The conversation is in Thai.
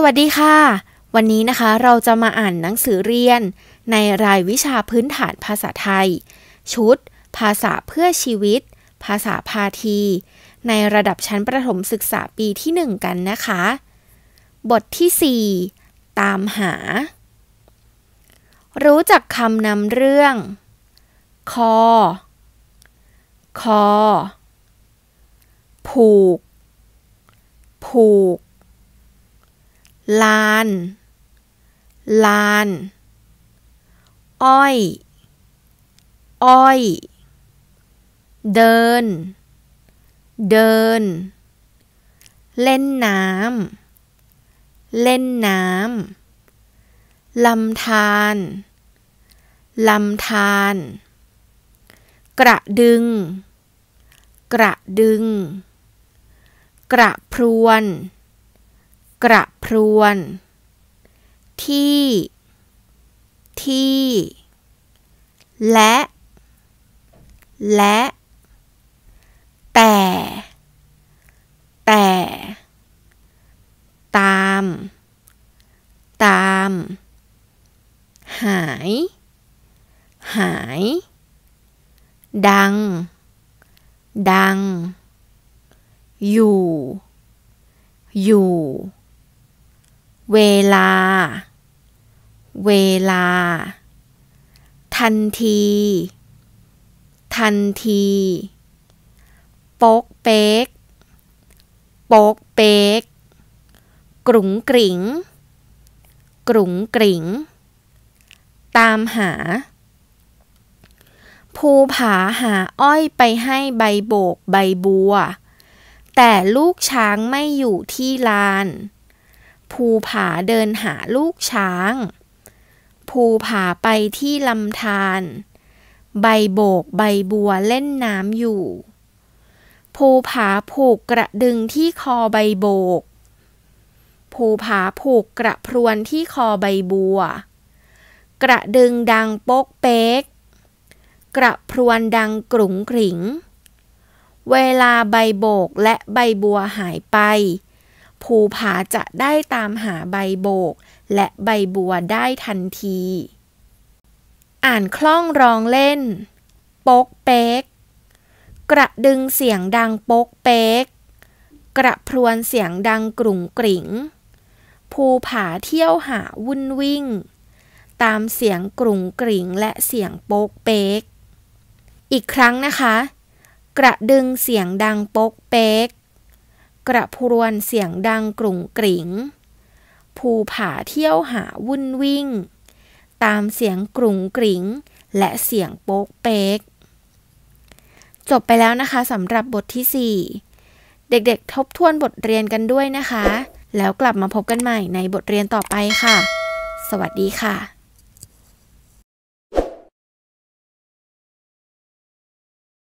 สวัสดีค่ะ วันนี้นะคะเราจะมาอ่านหนังสือเรียน ในรายวิชาพื้นฐานภาษาไทย ชุดภาษาเพื่อชีวิต ภาษาพาที ในระดับชั้นประถมศึกษาปีที่ 1 กันนะคะ บทที่ 4 ตามหา รู้จักคำนำเรื่อง คอ คอผูกผูกลาน ลาน อ้อย อ้อย เดิน เดิน เล่นน้ำ เล่นน้ำ ลำธารลำธารกระดึง กระดึง กระพรวนกระพรวน ที่ ที่ และ และ แต่ แต่ ตาม ตาม หาย หาย ดัง ดัง อยู่ อยู่เวลา เวลา ทันที ทันที โป๊กเป๊กโป๊กเป๊กกรุงกริ๋งกรุงกริ๋งตามหา ภูผาหาอ้อยไปให้ใบโบกใบบัว แต่ลูกช้างไม่อยู่ที่ลานภูผาเดินหาลูกช้าง ภูผาไปที่ลำธาร ใบโบกใบบัวเล่นน้ำอยู่ ภูผาผูกกระดึงที่คอใบโบก ภูผาผูกกระพรวนที่คอใบบัว กระดึงดังโป๊กเป๊ก กระพรวนดังกรุงกริง เวลาใบโบกและใบบัวหายไปภูผาจะได้ตามหาใบโบก และใบบัวได้ทันที อ่านคล่องร้องเล่นโป๊กเป๊ก กระดึงเสียงดังโป๊กเป๊ก กระพรวนเสียงดังกรุ่งกริ่งภูผาเที่ยวหาวุ่นวิ่ง ตามเสียงกรุ่งกริ่งและเสียงโป๊กเป๊ก อีกครั้งนะคะ กระดึงเสียงดังโป๊กเป๊กกระพรวนเสียงดังกรุงกริ๋งภูผาเที่ยวหาวุ่นวิ่ง ตามเสียงกรุงกริ๋งและเสียงโป๊กเป๊ก จบไปแล้วนะคะสำหรับบทที่ 4 เด็กๆทบทวนบทเรียนกันด้วยนะคะ แล้วกลับมาพบกันใหม่ในบทเรียนต่อไปค่ะ สวัสดีค่ะ